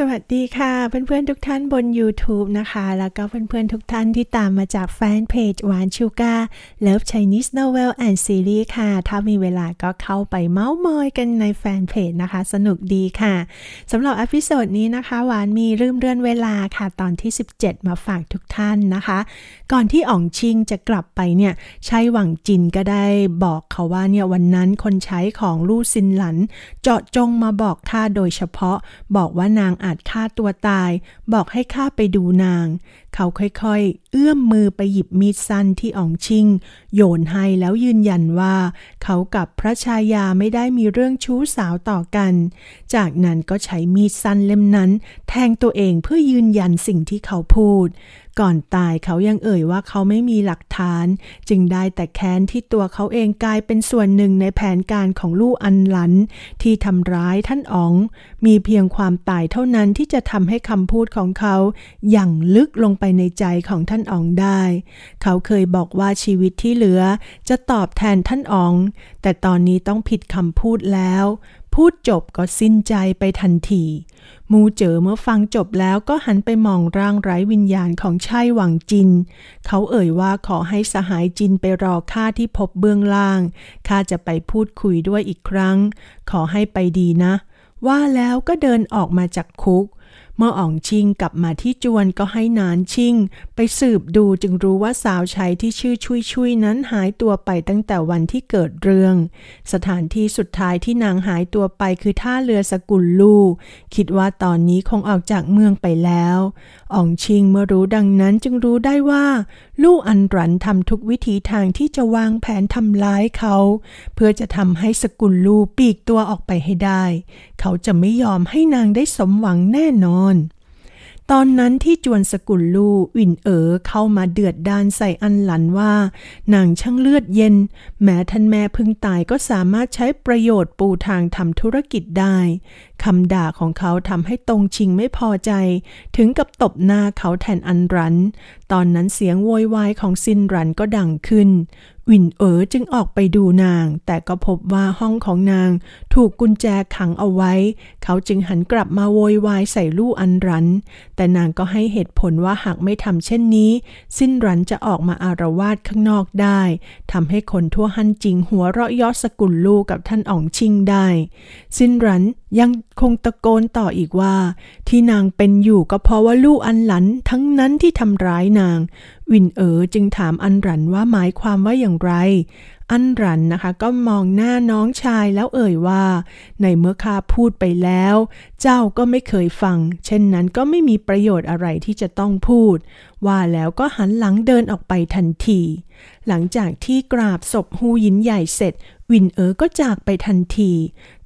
สวัสดีค่ะเพื่อนๆ ทุกท่านบน YouTube นะคะ แล้วก็เพื่อนๆ ทุกท่านที่ตามมาจากแฟนเพจหวานชูกาเลิฟไชนีสโนเวลแอนด์ซีรีส์ค่ะ ถ้ามีเวลาก็เข้าไปเมาส์มอยกันในแฟนเพจนะคะ สนุกดีค่ะสำหรับอพิโซดนี้นะคะหวานมีิืมเรือนเวลาค่ะตอนที่ 17 มาฝากทุกท่านนะคะ ก่อนที่อ่องชิงจะกลับไปเนี่ย ใช้หวังจินก็ได้บอกเขาว่าเนี่ยวันนั้นคนใช้ของลู่ซินหลัน เจาะจงมาบอกข้าโดยเฉพาะบอกว่านางอาจฆ่าตัวตายบอกให้ข้าไปดูนาง เขาค่อยเอื้อมมือไปหยิบมีดสั้นที่อองชิง โยนให้แล้วยืนยันว่า เขากับพระชายาไม่ได้มีเรื่องชู้สาวต่อกัน จากนั้นก็ใช้มีดสั้นเล่มนั้น แทงตัวเองเพื่อยืนยันสิ่งที่เขาพูด ก่อนตายเขายังเอ่ยว่าเขาไม่มีหลักฐาน จึงได้แต่แค้นที่ตัวเขาเองกลายเป็นส่วนหนึ่งในแผนการของลู่อันหลัน ที่ทำร้ายท่านอ๋อง มีเพียงความตายเท่านั้นที่จะทำให้คำพูดของเขาอย่างลึกลงไปในใจของท่านอ๋องได้ เขาเคยบอกว่าชีวิตที่เหลือจะตอบแทนท่านอ๋องแต่ตอนนี้ต้องผิดคำพูดแล้ว พูดจบก็สิ้นใจไปทันทีมูเจอเมื่อฟังจบแล้วก็หันไปมองร่างไร้วิญญาณของชายหวังจิน เขาเอ่ยว่าขอให้สหายจินไปรอข้าที่พบเบื้องล่างข้าจะไปพูดคุยด้วยอีกครั้ง ขอให้ไปดีนะ ว่าแล้วก็เดินออกมาจากคุกเมื่ออ่องชิงกลับมาที่จวนก็ให้นานชิง ไปสืบดูจึงรู้ว่าสาวใช้ที่ชื่อชุยชุยนั้นหายตัวไปตั้งแต่วันที่เกิดเรื่อง สถานที่สุดท้ายที่นางหายตัวไปคือท่าเรือสกุลลู คิดว่าตอนนี้คงออกจากเมืองไปแล้วอ่องชิงเมื่อรู้ดังนั้นจึงรู้ได้ว่าลู่อันรันทำทุกวิธีทางที่จะวางแผนทำร้ายเขาเพื่อจะทำให้สกุลลู่ปีกตัวออกไปให้ได้ เขาจะไม่ยอมให้นางได้สมหวังแน่นอนตอนนั้นที่จวนสกุลลูวินเอ๋อเข้ามาเดือดดานใส่อันหลันว่านางช่างเลือดเย็น แม้ท่านแม่พึ่งตายก็สามารถใช้ประโยชน์ปูทางทำธุรกิจได้คำด่าของเขาทำให้ตรงชิงไม่พอใจ ถึงกับตบหน้าเขาแทนอันรัน ตอนนั้นเสียงโวยวายของซินรันก็ดังขึ้นวินเอ๋อจึงออกไปดูนางแต่ก็พบว่าห้องของนางถูกกุญแจขังเอาไว้เขาจึงหันกลับมาโวยวายใส่ลู่อันรันแต่นางก็ให้เหตุผลว่าหากไม่ทำเช่นนี้สิ้นรันจะออกมาอารวาสข้างนอกได้ทำให้คนทั่วฮันจิงหัวเราะยอสกุลลู่กับท่านอ๋องชิงได้สิ้นรันยังคงตะโกนต่ออีกว่า ที่นางเป็นอยู่ก็เพราะว่าลูกอันหลันทั้งนั้นที่ทำร้ายนาง วินเอ๋อจึงถามอันหลันว่าหมายความว่าอย่างไรอันรันนะคะ ก็มองหน้าน้องชายแล้วเอ่ยว่า ในเมื่อข้าพูดไปแล้ว เจ้าก็ไม่เคยฟัง เช่นนั้นก็ไม่มีประโยชน์อะไรที่จะต้องพูด ว่าแล้วก็หันหลังเดินออกไปทันทีหลังจากที่กราบศพฮูยินใหญ่เสร็จ วินเอ๋อก็จากไปทันที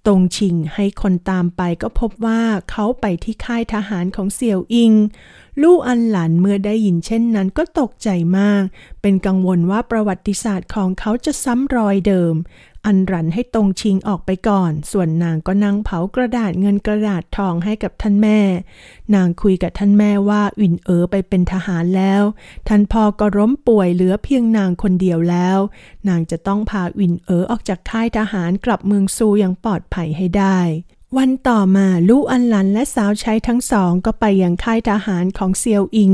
ตรงชิงให้คนตามไปก็พบว่าเขาไปที่ค่ายทหารของเสี่ยวอิงลู่อันหลันเมื่อได้ยินเช่นนั้นก็ตกใจมาก เป็นกังวลว่าประวัติศาสตร์ของเขาจะซ้ำรอยเดิม อันรันให้ตรงชิงออกไปก่อน ส่วนนางก็นั่งเผากระดาษเงินกระดาษทองให้กับท่านแม่ นางคุยกับท่านแม่ว่าอินเอ๋อไปเป็นทหารแล้ว ท่านพ่อก็ร้มป่วยเหลือเพียงนางคนเดียวแล้ว นางจะต้องพาอินเอ๋อออกจากค่ายทหารกลับเมืองซูอย่างปลอดภัยให้ได้วันต่อมา ลู่อันหลันและสาวใช้ทั้งสองก็ไปยังค่ายทหารของเซียวอิง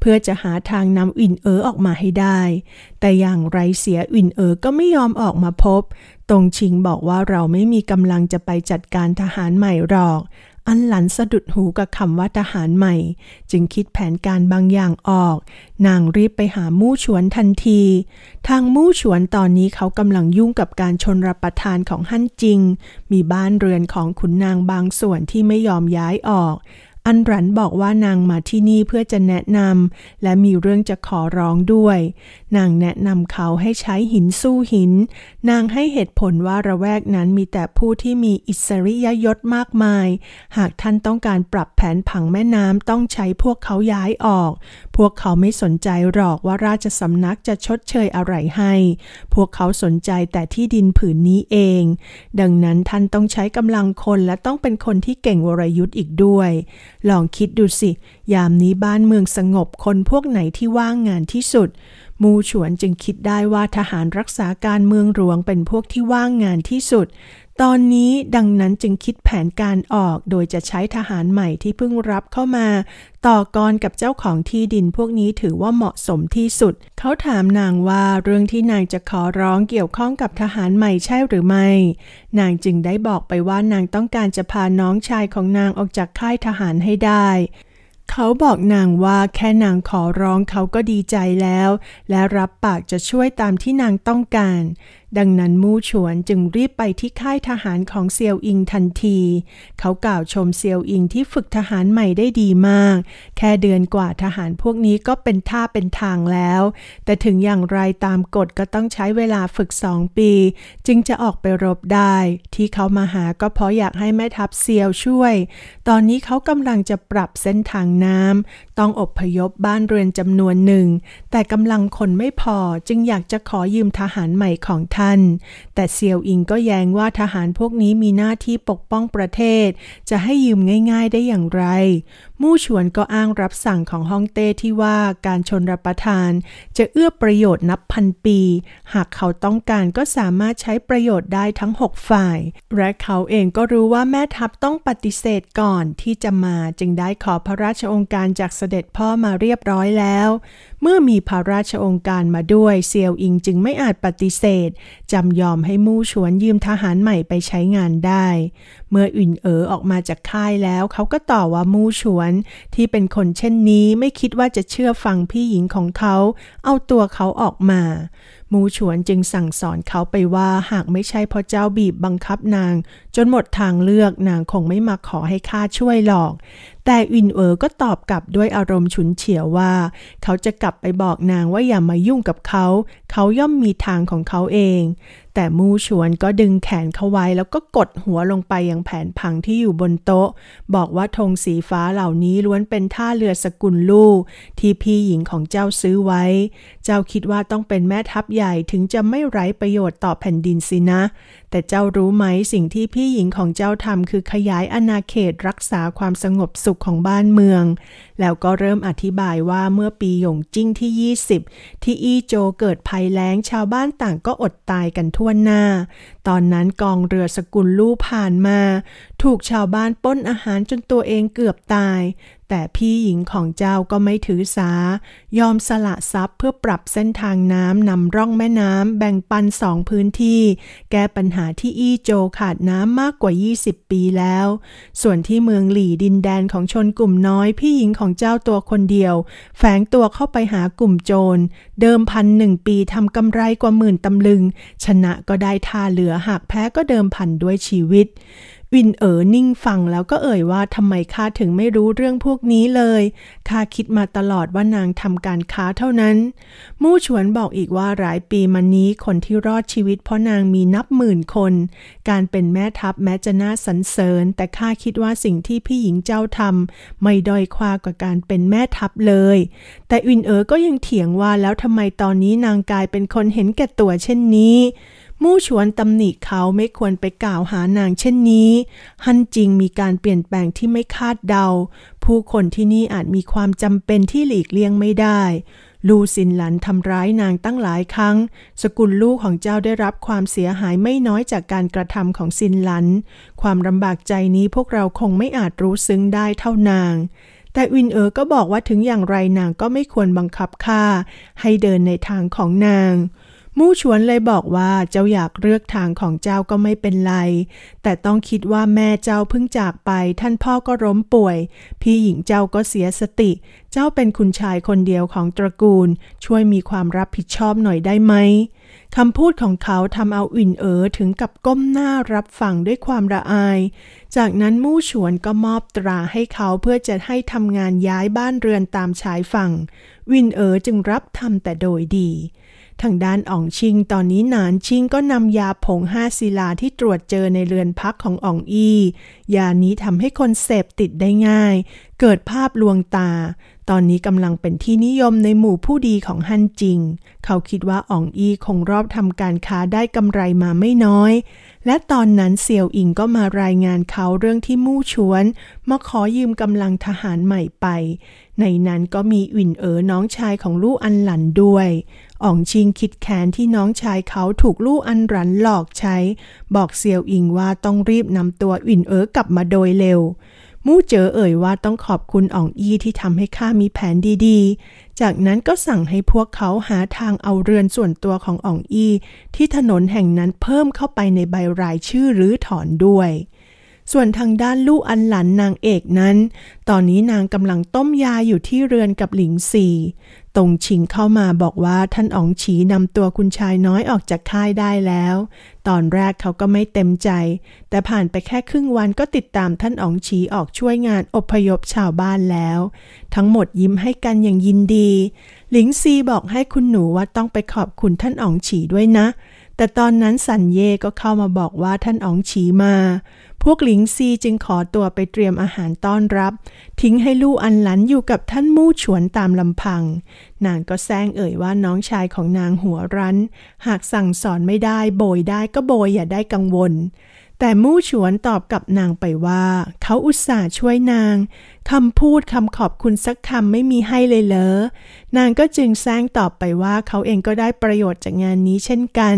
เพื่อจะหาทางนำอินเอ๋อออกมาให้ได้ แต่อย่างไรเสียอินเอ๋อก็ไม่ยอมออกมาพบ ตรงชิงบอกว่าเราไม่มีกำลังจะไปจัดการทหารใหม่หรอกอันหลันสะดุดหูกับคำว่าทหารใหม่ จึงคิดแผนการบางอย่างออก นางรีบไปหามู่ฉวนทันที ทางมู่ฉวนตอนนี้เขากำลังยุ่งกับการชนรับประทานของฮั่นจิง มีบ้านเรือนของขุนนางบางส่วนที่ไม่ยอมย้ายออกอันรันบอกว่านางมาที่นี่เพื่อจะแนะนำและมีเรื่องจะขอร้องด้วยนางแนะนำเขาให้ใช้หินสู้หิน นางให้เหตุผลว่าระแวกนั้นมีแต่ผู้ที่มีอิสริยยศมากมาย หากท่านต้องการปรับแผนผังแม่น้ำต้องใช้พวกเขาย้ายออก พวกเขาไม่สนใจหรอกว่าราชสำนักจะชดเชยอะไรให้ พวกเขาสนใจแต่ที่ดินผืนนี้เอง ดังนั้นท่านต้องใช้กำลังคนและต้องเป็นคนที่เก่งวรยุทธ์อีกด้วยลองคิดดูสิ ยามนี้บ้านเมืองสงบคนพวกไหนที่ว่างงานที่สุด มูฉวนจึงคิดได้ว่าทหารรักษาการเมืองหลวงเป็นพวกที่ว่างงานที่สุดตอนนี้ดังนั้นจึงคิดแผนการออกโดยจะใช้ทหารใหม่ที่เพิ่งรับเข้ามาต่อกรกับเจ้าของที่ดินพวกนี้ถือว่าเหมาะสมที่สุดเขาถามนางว่าเรื่องที่นางจะขอร้องเกี่ยวข้องกับทหารใหม่ใช่หรือไม่นางจึงได้บอกไปว่านางต้องการจะพาน้องชายของนางออกจากค่ายทหารให้ได้เขาบอกนางว่าแค่นางขอร้องเขาก็ดีใจแล้วและรับปากจะช่วยตามที่นางต้องการดังนั้นมู่ฉวนจึงรีบไปที่ค่ายทหารของเซียวอิงทันที เขากล่าวชมเซียวอิงที่ฝึกทหารใหม่ได้ดีมาก แค่เดือนกว่าทหารพวกนี้ก็เป็นท่าเป็นทางแล้ว แต่ถึงอย่างไรตามกฎก็ต้องใช้เวลาฝึกสองปี จึงจะออกไปรบได้ ที่เขามาหาก็เพราะอยากให้แม่ทัพเซียวช่วย ตอนนี้เขากำลังจะปรับเส้นทางน้ำต้องอบพยพบ้านเรือนจำนวนหนึ่ง แต่กำลังคนไม่พอจึงอยากจะขอยืมทหารใหม่ของ่านแต่เซียวอิงก็แย้งว่าทหารพวกนี้มีหน้าที่ปกป้องประเทศ จะให้ยืมง่าย ๆได้อย่างไรมู่ชวนก็อ้างรับสั่งของฮ่องเต้ที่ว่าการชนรับประทาน จะเอื้อประโยชน์นับพันปี หากเขาต้องการก็สามารถใช้ประโยชน์ได้ทั้ง6ฝ่าย และเขาเองก็รู้ว่าแม่ทัพต้องปฏิเสธก่อนที่จะมาจึงได้ขอพระราชองค์การจากเสด็จพ่อมาเรียบร้อยแล้ว เมื่อมีพระราชองค์การมาด้วย เซียวอิงจึงไม่อาจปฏิเสธจำยอมให้มู่ชวนยืมทหารใหม่ไปใช้งานได้ เมื่ออื่นเอ๋อออกมาจากค่ายแล้วเขาก็ต่อว่ามู่ชวนาที่เป็นคนเช่นนี้ไม่คิดว่าจะเชื่อฟังพี่หญิงของเขา เอาตัวเขาออกมามูฉวนจึงสั่งสอนเขาไปว่าหากไม่ใช่เพราะเจ้าบีบบังคับนาง จนหมดทางเลือก นางคงไม่มาขอให้ข้าช่วยหรอก แต่อินเอ๋อก็ตอบกลับด้วยอารมณ์ฉุนเฉียวว่า เขาจะกลับไปบอกนางว่าอย่ามายุ่งกับเขา เขาย่อมมีทางของเขาเอง แต่มูฉวนก็ดึงแขนเขาไว้แล้วก็กดหัวลงไปยังแผนพังที่อยู่บนโต๊ะ บอกว่าธงสีฟ้าเหล่านี้ล้วนเป็นท่าเรือสกุลลูก ที่พี่หญิงของเจ้าซื้อไว้ เจ้าคิดว่าต้องเป็นแม่ทัพใหญ่ถึงจะไม่ไร้ประโยชน์ต่อแผ่นดินสินะแต่เจ้ารู้ไหมสิ่งที่พี่หญิงของเจ้าทำคือขยายอาณาเขตรักษาความสงบสุขของบ้านเมือง แล้วก็เริ่มอธิบายว่าเมื่อปีหยงจิ้งที่20ที่อี้โจเกิดภัยแล้งชาวบ้านต่างก็อดตายกันทั่วหน้า ตอนนั้นกองเรือสกุลลู่ผ่านมาถูกชาวบ้านป้นอาหารจนตัวเองเกือบตาย แต่พี่หญิงของเจ้าก็ไม่ถือสา ยอมสละทรัพย์เพื่อปรับเส้นทางน้ำนำร่องแม่น้ำแบ่งปันสองพื้นที่ แก้ปัญหาหาที่อี้โจขาดน้ำมากกว่า 20 ปีแล้ว ส่วนที่เมืองหลี่ดินแดนของชนกลุ่มน้อยพี่หญิงของเจ้าตัวคนเดียวแฝงตัวเข้าไปหากลุ่มโจรเดิมพันหนึ่งปีทำกำไรกว่าหมื่นตำลึง ชนะก็ได้ท่าเหลือหากแพ้ก็เดิมพันด้วยชีวิตวินเอ๋อนิ่งฟังแล้วก็เอ่ยว่าทำไมข้าถึงไม่รู้เรื่องพวกนี้เลยข้าคิดมาตลอดว่านางทำการค้าเท่านั้น มู่ชวนบอกอีกว่าหลายปีมานี้คนที่รอดชีวิตเพราะนางมีนับหมื่นคน การเป็นแม่ทัพแม้จะน่าสรรเสริญ แต่ข้าคิดว่าสิ่งที่พี่หญิงเจ้าทำไม่ด้อยควากว่าการเป็นแม่ทัพเลย แต่วินเอ๋อก็ยังเถียงว่าแล้วทำไมตอนนี้นางกลายเป็นคนเห็นแก่ตัวเช่นนี้มู่ชวนตำหนิเขาไม่ควรไปกล่าวหานางเช่นนี้ฮันจริงมีการเปลี่ยนแปลงที่ไม่คาดเดา ผู้คนที่นี่อาจมีความจำเป็นที่หลีกเลี่ยงไม่ได้ ลูซินหลันทำร้ายนางตั้งหลายครั้ง สกุลลูกของเจ้าได้รับความเสียหายไม่น้อยจากการกระทำของซินหลัน ความลำบากใจนี้พวกเราคงไม่อาจรู้ซึ้งได้เท่านาง แต่วินเอ๋อก็บอกว่าถึงอย่างไรนางก็ไม่ควรบังคับข้าให้เดินในทางของนางมู่ชวนเลยบอกว่าเจ้าอยากเลือกทางของเจ้าก็ไม่เป็นไร แต่ต้องคิดว่าแม่เจ้าเพิ่งจากไปท่านพ่อก็ล้มป่วย พี่หญิงเจ้าก็เสียสติ เจ้าเป็นคุณชายคนเดียวของตระกูลช่วยมีความรับผิดชอบหน่อยได้ไหม คำพูดของเขาทำเอาอินเอ๋อถึงกับก้มหน้ารับฟังด้วยความระอาย จากนั้นมู่ฉวนก็มอบตราให้เขาเพื่อจะให้ทำงานย้ายบ้านเรือนตามชายฝั่ง วินเอ๋อจึงรับทำแต่โดยดีทางด้านอ่องชิงตอนนี้หนานชิงก็นำยาผงห้าศิลาที่ตรวจเจอในเรือนพักของอ่องอี้ยานี้ทำให้คนเสพติดได้ง่าย เกิดภาพลวงตา ตอนนี้กำลังเป็นที่นิยมในหมู่ผู้ดีของฮั่นจิง เขาคิดว่าอ่องอี้คงรอบทำการค้าได้กำไรมาไม่น้อย และตอนนั้นเสี่ยวอิงก็มารายงานเขาเรื่องที่มู่ชวนมาขอยืมกำลังทหารใหม่ไปในนั้นก็มีอินเอ๋อน้องชายของลู่อันหลันด้วยอ่องชิงคิดแค้นที่น้องชายเขาถูกลู่อันหลันหลอกใช้ บอกเซียวอิงว่าต้องรีบนำตัวอินเอ๋อกลับมาโดยเร็ว มู่เจ๋อเอ่ยว่าต้องขอบคุณอ่องอี้ที่ทำให้ข้ามีแผนดีๆ จากนั้นก็สั่งให้พวกเขาหาทางเอาเรือนส่วนตัวของอ่องอี้ ที่ถนนแห่งนั้นเพิ่มเข้าไปในใบรายชื่อหรือถอนด้วยส่วนทางด้านลูกอันหลันนางเอกนั้น ตอนนี้นางกำลังต้มยาอยู่ที่เรือนกับหลิงสีตรงชิงเข้ามาบอกว่าท่านอองฉีนำตัวคุณชายน้อยออกจากค่ายได้แล้ว ตอนแรกเขาก็ไม่เต็มใจ แต่ผ่านไปแค่ครึ่งวันก็ติดตามท่านอองฉีออกช่วยงานอพยพชาวบ้านแล้ว ทั้งหมดยิ้มให้กันอย่างยินดี หลิงซีบอกให้คุณหนูว่าต้องไปขอบคุณท่านอองฉีด้วยนะเแต่ตอนนั้นสันเย่ก็เข้ามาบอกว่าท่านอองฉีมา พวกหลิงซีจึงขอตัวไปเตรียมอาหารต้อนรับ ทิ้งให้ลู่อันหลันอยู่กับท่านมู่ฉวนตามลำพัง นางก็แซงเอ่ยว่าน้องชายของนางหัวรั้น หากสั่งสอนไม่ได้โบยได้ก็โบยอย่าได้กังวล แต่มู่ฉวนตอบกับนางไปว่าเขาอุตส่าห์ช่วยนางคำพูดคำขอบคุณสักคำไม่มีให้เลยเหรอ นางก็จึงแซงตอบไปว่าเขาเองก็ได้ประโยชน์จากงานนี้เช่นกัน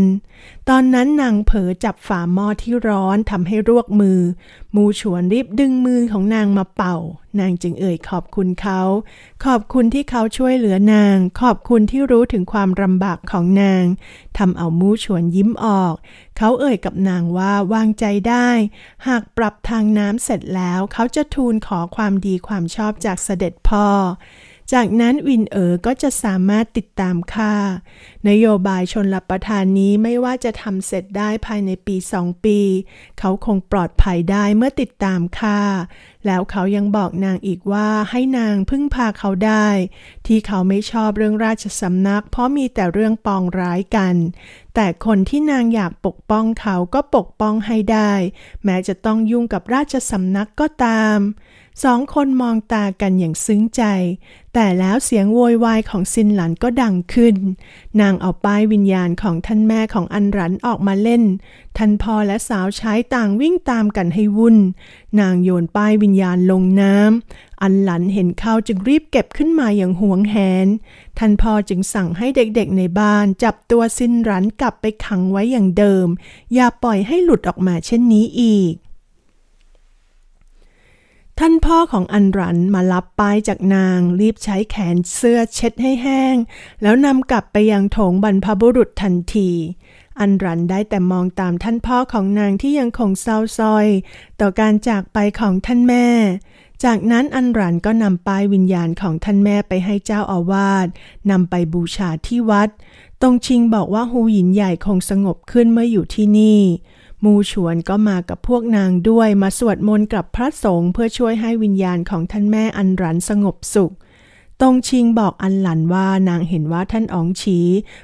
ตอนนั้นนางเผลอจับฝาหม้อที่ร้อนทำให้รวกมือ มูฉวนรีบดึงมือของนางมาเป่า นางจึงเอ่ยขอบคุณเขา ขอบคุณที่เขาช่วยเหลือนาง ขอบคุณที่รู้ถึงความลำบากของนางทำเอามูฉวนยิ้มออก เขาเอ่ยกับนางว่าวางใจได้ หากปรับทางน้ำเสร็จแล้วเขาจะทูลขอความดีความชอบจากเสด็จพ่อ จากนั้นวินเอ๋อก็จะสามารถติดตามค่านโยบายชนรับประทานนี้ไม่ว่าจะทำเสร็จได้ภายในปีสองปี เขาคงปลอดภัยได้เมื่อติดตามค่า แล้วเขายังบอกนางอีกว่าให้นางพึ่งพาเขาได้ ที่เขาไม่ชอบเรื่องราชสำนัก เพราะมีแต่เรื่องปองร้ายกัน แต่คนที่นางอยากปกป้องเขาก็ปกป้องให้ได้ แม้จะต้องยุ่งกับราชสำนักก็ตามสองคนมองตากันอย่างซึ้งใจ แต่แล้วเสียงโวยวายของซินหลันก็ดังขึ้น นางเอาป้ายวิญญาณของท่านแม่ของอันรันออกมาเล่นท่านพ่อและสาวใช้ต่างวิ่งตามกันให้วุ่น นางโยนป้ายวิญญาณลงน้ำอันหลันเห็นเข้าจึงรีบเก็บขึ้นมาอย่างหวงแหนท่านพ่อจึงสั่งให้เด็กๆในบ้าน จับตัวซินหลันกลับไปขังไว้อย่างเดิม อย่าปล่อยให้หลุดออกมาเช่นนี้อีกท่านพ่อของอันรันมารับป้ายจากนาง รีบใช้แขนเสื้อเช็ดให้แห้ง แล้วนำกลับไปยังโถงบรรพบุรุษทันทีอันรันได้แต่มองตามท่านพ่อของนางที่ยังคงเศร้าซอย ต่อการจากไปของท่านแม่ จากนั้นอันรันก็นำป้ายวิญญาณของท่านแม่ไปให้เจ้าอาวาสนำไปบูชาที่วัด ตรงชิงบอกว่าฮูหยินใหญ่คงสงบขึ้นเมื่ออยู่ที่นี่มูชวนก็มากับพวกนางด้วยมาสวดมนต์กับพระสงฆ์เพื่อช่วยให้วิญญาณของท่านแม่อันรันสงบสุข ตงชิงบอกอันหลันว่านางเห็นว่าท่านอองชี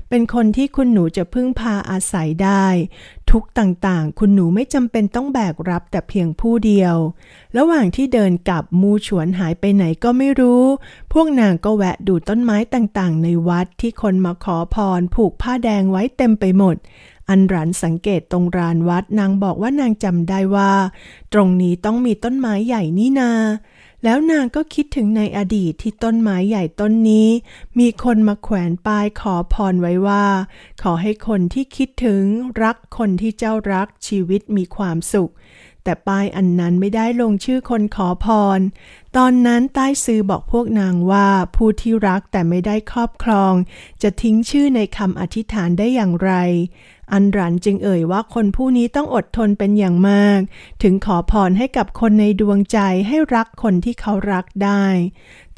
เป็นคนที่คุณหนูจะพึ่งพาอาศัยได้ทุกต่างๆ คุณหนูไม่จำเป็นต้องแบกรับแต่เพียงผู้เดียว ระหว่างที่เดินกลับมูชวนหายไปไหนก็ไม่รู้ พวกนางก็แวะดูต้นไม้ต่างๆ ในวัดที่คนมาขอพรผูกผ้าแดงไว้เต็มไปหมดอันรันสังเกตตรงรานวัดนางบอกว่านางจำได้ว่าตรงนี้ต้องมีต้นไม้ใหญ่นี่นาแล้วนางก็คิดถึงในอดีตที่ต้นไม้ใหญ่ต้นนี้มีคนมาแขวนป้ายขอพรไว้ว่าขอให้คนที่คิดถึงรักคนที่เจ้ารักชีวิตมีความสุขแต่ป้ายอันนั้นไม่ได้ลงชื่อคนขอพรตอนนั้นใต้ซื้อบอกพวกนางว่าผู้ที่รักแต่ไม่ได้ครอบครองจะทิ้งชื่อในคำอธิษฐานได้อย่างไรอันรันจึงเอ่ยว่าคนผู้นี้ต้องอดทนเป็นอย่างมาก ถึงขอพรให้กับคนในดวงใจให้รักคนที่เขารักได้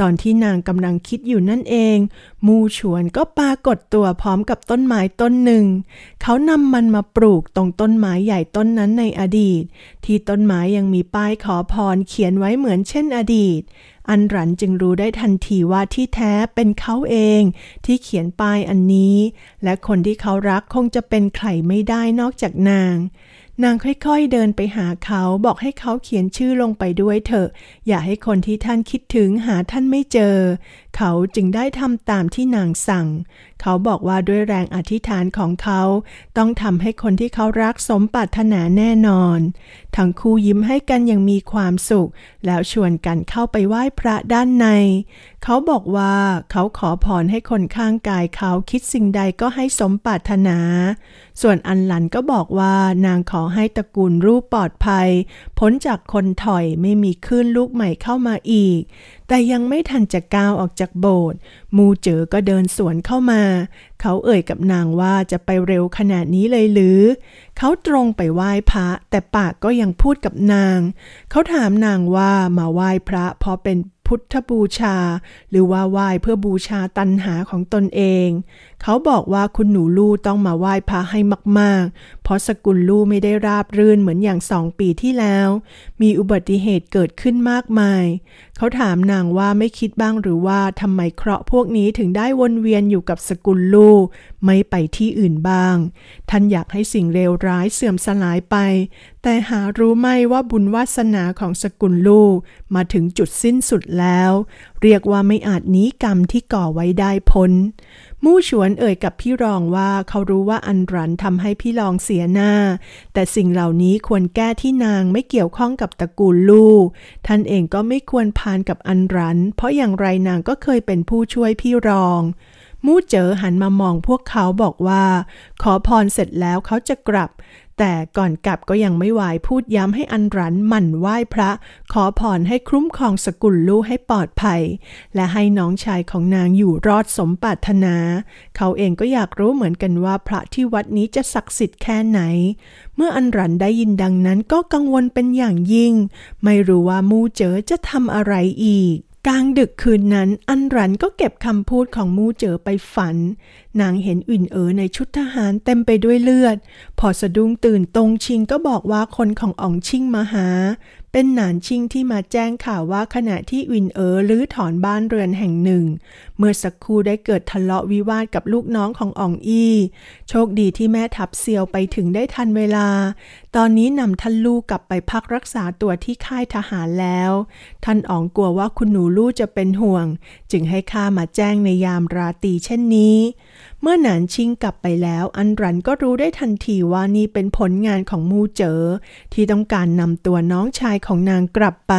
ตอนที่นางกำลังคิดอยู่นั่นเอง มูฉวนก็ปรากฏตัวพร้อมกับต้นไม้ต้นหนึ่ง เขานำมันมาปลูกตรงต้นไม้ใหญ่ต้นนั้นในอดีต ที่ต้นไม้ยังมีป้ายขอพรเขียนไว้เหมือนเช่นอดีตอันรันจึงรู้ได้ทันทีว่าที่แท้เป็นเขาเองที่เขียนป้ายอันนี้และคนที่เขารักคงจะเป็นใครไม่ได้นอกจากนาง นางค่อยๆเดินไปหาเขาบอกให้เขาเขียนชื่อลงไปด้วยเถอะอย่าให้คนที่ท่านคิดถึงหาท่านไม่เจอเขาจึงได้ทำตามที่นางสั่ง เขาบอกว่าด้วยแรงอธิษฐานของเขา ต้องทำให้คนที่เขารักสมปัตถนาแน่นอน ทั้งคู่ยิ้มให้กันอย่างมีความสุข แล้วชวนกันเข้าไปไหว้พระด้านใน เขาบอกว่าเขาขอพรให้คนข้างกาย เขาคิดสิ่งใดก็ให้สมปัตถนา ส่วนอันหลันก็บอกว่า นางขอให้ตระกูลรูปปลอดภัยพ้นจากคนถอยไม่มีคลื่นลูกใหม่เข้ามาอีก แต่ยังไม่ทันจะก้าวออกจากากโบสถ์มูเจอก็เดินสวนเข้ามา เขาเอ่ยกับนางว่าจะไปเร็วขนาดนี้เลยหรือ เขาตรงไปไหว้พระ แต่ปากก็ยังพูดกับนาง เขาถามนางว่ามาไหว้พระเพราะเป็นพุทธบูชาหรือว่าไหว้เพื่อบูชาตันหาของตนเอง เขาบอกว่าคุณหนูลู่ต้องมาไหว้พระให้มากๆ เพราะสกุลลู่ไม่ได้ราบรื่นเหมือนอย่างสองปีที่แล้ว มีอุบัติเหตุเกิดขึ้นมากมาย เขาถามนางว่าไม่คิดบ้างหรือว่าทำไมเคราะห์พวกนี้ถึงได้วนเวียนอยู่กับสกุลลู่ไม่ไปที่อื่นบ้าง ท่านอยากให้สิ่งเลวร้ายเสื่อมสลายไป แต่หารู้ไหมว่าบุญวาสนาของสกุลลู่มาถึงจุดสิ้นสุดแล้วเรียกว่าไม่อาจหนีกรรมที่ก่อไว้ได้พ้น มู่ฉวนเอ่ยกับพี่รองว่าเขารู้ว่าอันรันทำให้พี่รองเสียหน้า แต่สิ่งเหล่านี้ควรแก้ที่นางไม่เกี่ยวข้องกับตระกูลลู่ท่านเองก็ไม่ควรพานกับอันรัน เพราะอย่างไรนางก็เคยเป็นผู้ช่วยพี่รอง มู่เจอหันมามองพวกเขาบอกว่า ขอพรเสร็จแล้วเขาจะกลับแต่ก่อนกลับก็ยังไม่วายพูดย้ำให้อันรันหมั่นไหว้พระ ขอผ่อนให้คุ้มครองสกุลลูกให้ปลอดภัย และให้น้องชายของนางอยู่รอดสมปรารถนา เขาเองก็อยากรู้เหมือนกันว่าพระที่วัดนี้จะศักดิ์สิทธิ์แค่ไหน เมื่ออันรันได้ยินดังนั้นก็กังวลเป็นอย่างยิ่ง ไม่รู้ว่ามูเจอจะทำอะไรอีกกลางดึกคืนนั้นอันรันก็เก็บคำพูดของมูเจอไปฝัน นางเห็นอื่นเอ๋อในชุดทหารเต็มไปด้วยเลือด พอสะดุ้งตื่นตรงชิงก็บอกว่าคนของอ๋องชิงมาหา เป็นหนานชิงที่มาแจ้งข่าวว่าขณะที่อิ่นเอ๋อรื้อถอนบ้านเรือนแห่งหนึ่งเมื่อสักครู่ได้เกิดทะเลาะวิวาทกับลูกน้องของอ่องอี้ โชคดีที่แม่ทับเซียวไปถึงได้ทันเวลา ตอนนี้นำท่านลูกกลับไปพักรักษาตัวที่ค่ายทหารแล้ว ท่านอองกลัวว่าคุณหนูลู่จะเป็นห่วง จึงให้ข้ามาแจ้งในยามราตรีเช่นนี้ เมื่อหนานชิงกลับไปแล้ว อันรันก็รู้ได้ทันทีว่านี่เป็นผลงานของมูเจอ๋อที่ต้องการนำตัวน้องชายของนางกลับไป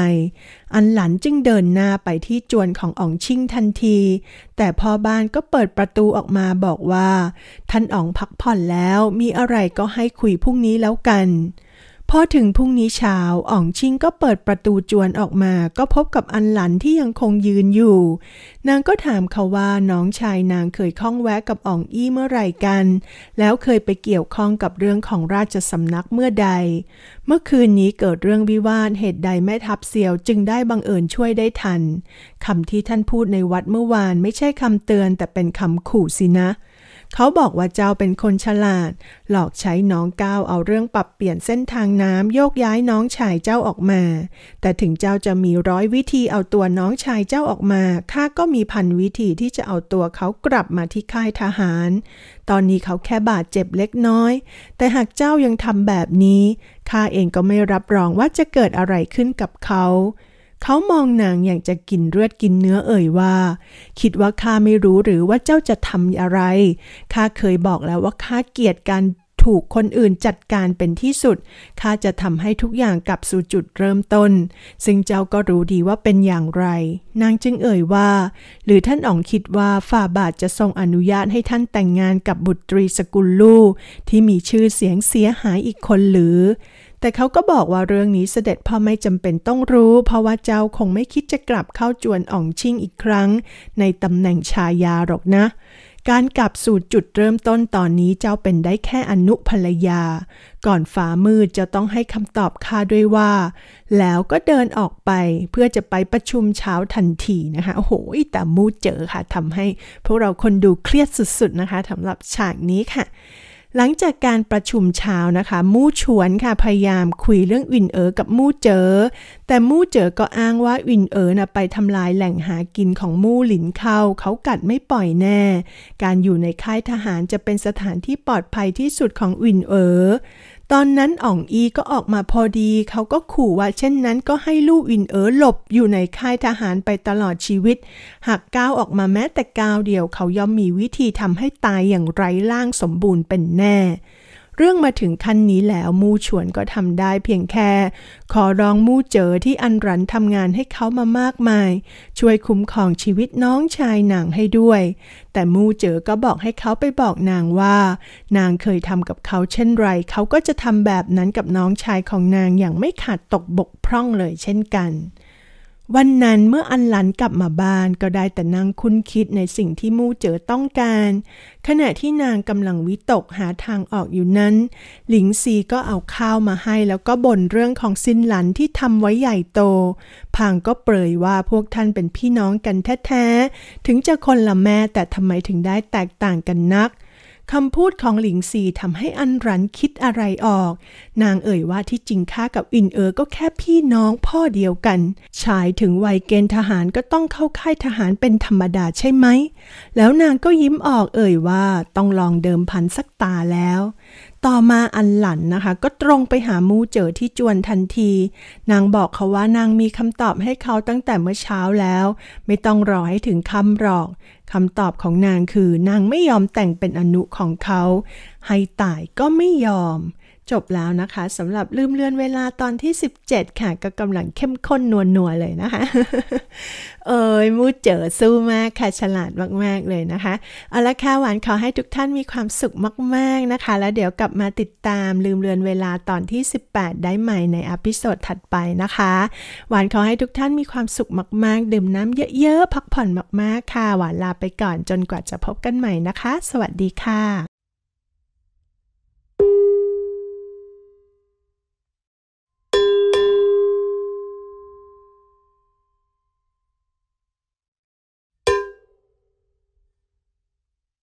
อันหลันจึงเดินหน้าไปที่จวนขององชิงทันที แต่พ่อบ้านก็เปิดประตูออกมาบอกว่า ท่านอ๋องพักผ่อนแล้วมีอะไรก็ให้คุยพรุ่งนี้แล้วกันพอถึงพรุ่งนี้เช้าอ่องชิงก็เปิดประตูจวนออกมาก็พบกับอันหลันที่ยังคงยืนอยู่ นางก็ถามเขาว่าน้องชายนางเคยข้องแวะกับอ่องอี้เมื่อไหร่กัน แล้วเคยไปเกี่ยวข้องกับเรื่องของราชสำนักเมื่อใด เมื่อคืนนี้เกิดเรื่องวิวาทเหตุใดแม่ทัพเซียวจึงได้บังเอิญช่วยได้ทันคำที่ท่านพูดในวัดเมื่อวานไม่ใช่คำเตือนแต่เป็นคำขู่สินะเขาบอกว่าเจ้าเป็นคนฉลาด หลอกใช้น้องก้าวเอาเรื่องปรับเปลี่ยนเส้นทางน้ำโยกย้ายน้องชายเจ้าออกมา แต่ถึงเจ้าจะมีร้อยวิธีเอาตัวน้องชายเจ้าออกมา ข้าก็มีพันวิธีที่จะเอาตัวเขากลับมาที่ค่ายทหาร ตอนนี้เขาแค่บาดเจ็บเล็กน้อย แต่หากเจ้ายังทำแบบนี้ ข้าเองก็ไม่รับรองว่าจะเกิดอะไรขึ้นกับเขาเขามองนางอย่างจะกินเลือดกินเนื้อเอ่ยว่า คิดว่าข้าไม่รู้หรือว่าเจ้าจะทำอะไรข้าเคยบอกแล้วว่าข้าเกลียดการถูกคนอื่นจัดการเป็นที่สุดข้าจะทำให้ทุกอย่างกลับสู่จุดเริ่มต้น ซึ่งเจ้าก็รู้ดีว่าเป็นอย่างไร นางจึงเอ่ยว่า หรือท่านอ๋องคิดว่าฝ่าบาทจะทรงอนุญาตให้ท่านแต่งงานกับบุตรีสกุลลูที่มีชื่อเสียงเสียหายอีกคนหรือแต่เขาก็บอกว่าเรื่องนี้เสด็จพ่อไม่จำเป็นต้องรู้ เพราะว่าเจ้าคงไม่คิดจะกลับเข้าจวนอ่องชิงอีกครั้ง ในตำแหน่งชายาหรอกนะ การกลับสู่จุดเริ่มต้นตอนนี้เจ้าเป็นได้แค่อนุภรรยา ก่อนฝ่ามือจะต้องให้คำตอบข้าด้วยว่า แล้วก็เดินออกไปเพื่อจะไปประชุมเช้าทันทีนะคะโอ้โหแต่มูเจอค่ะทำให้พวกเราคนดูเครียดสุดๆนะคะสำหรับฉากนี้ค่ะหลังจากการประชุมเช้านะคะ มู่ชวนค่ะพยายามคุยเรื่องอินเอ๋อกับมู่เจอ แต่มู่เจอก็อ้างว่าอินเอ๋อนะไปทำลายแหล่งหากินของมู่หลินเข้าเขากัดไม่ปล่อยแน่ การอยู่ในค่ายทหารจะเป็นสถานที่ปลอดภัยที่สุดของอินเอ๋อตอนนั้นอ่องอีก็ออกมาพอดี เขาก็ขู่ว่าเช่นนั้นก็ให้ลู่อินเอ๋อหลบอยู่ในค่ายทหารไปตลอดชีวิต หากก้าวออกมาแม้แต่ก้าวเดียวเขาย่อมมีวิธีทำให้ตายอย่างไร้ล่างสมบูรณ์เป็นแน่เรื่องมาถึงขั้นนี้แล้วมู่ชวนก็ทำได้เพียงแค่ ขอร้องมู่เจอที่อันรันทำงานให้เขามามากมาย ช่วยคุ้มครองชีวิตน้องชายนางให้ด้วย แต่มู่เจอก็บอกให้เขาไปบอกนางว่า นางเคยทำกับเขาเช่นไร เขาก็จะทำแบบนั้นกับน้องชายของนางอย่างไม่ขาดตกบกพร่องเลยเช่นกันวันนั้นเมื่ออันหลันกลับมาบ้านก็ได้แต่นั่งคุ้นคิดในสิ่งที่มู่เจอต้องการ ขณะที่นางกำลังวิตกหาทางออกอยู่นั้น หลิงซีก็เอาข้าวมาให้แล้วก็บ่นเรื่องของซินหลันที่ทำไว้ใหญ่โตพางก็เปรยว่าพวกท่านเป็นพี่น้องกันแท้ๆ ถึงจะคนละแม่แต่ทำไมถึงได้แตกต่างกันนักคำพูดของหลิงซีทำให้อันรันคิดอะไรออก นางเอ่ยว่าที่จริงข้ากับอินเอ๋อก็แค่พี่น้องพ่อเดียวกัน ชายถึงวัยเกณฑ์ทหารก็ต้องเข้าค่ายทหารเป็นธรรมดาใช่ไหม แล้วนางก็ยิ้มออกเอ่ยว่าต้องลองเดิมพันสักตาแล้วต่อมาอันหลันนะคะก็ตรงไปหามูเจอที่จวนทันที นางบอกเขาว่านางมีคำตอบให้เขาตั้งแต่เมื่อเช้าแล้ว ไม่ต้องรอให้ถึงคำหรอกคำตอบของนางคือนางไม่ยอมแต่งเป็นอนุของเขา ให้ตายก็ไม่ยอมจบแล้วนะคะสำหรับลืมเลือนเวลาตอนที่ 17 ค่ะก็กำลังเข้มข้นนวลนววเลยนะคะเอ้ยมูเจอสู้มากค่ะฉลาดมากๆ เลยนะคะเอาละค่ะหวานขอให้ทุกท่านมีความสุขมากๆนะคะ แล้วเดี๋ยวกลับมาติดตามลืมเลือนเวลาตอนที่ 18 ได้ใหม่ในอพิโซดถัดไปนะคะ หวานขอให้ทุกท่านมีความสุขมาก ๆดื่มน้ำเยอะๆพักผ่อนมาก ๆ ค่ะ หวานลาไปก่อนจนกว่าจะพบกันใหม่นะคะ สวัสดีค่ะ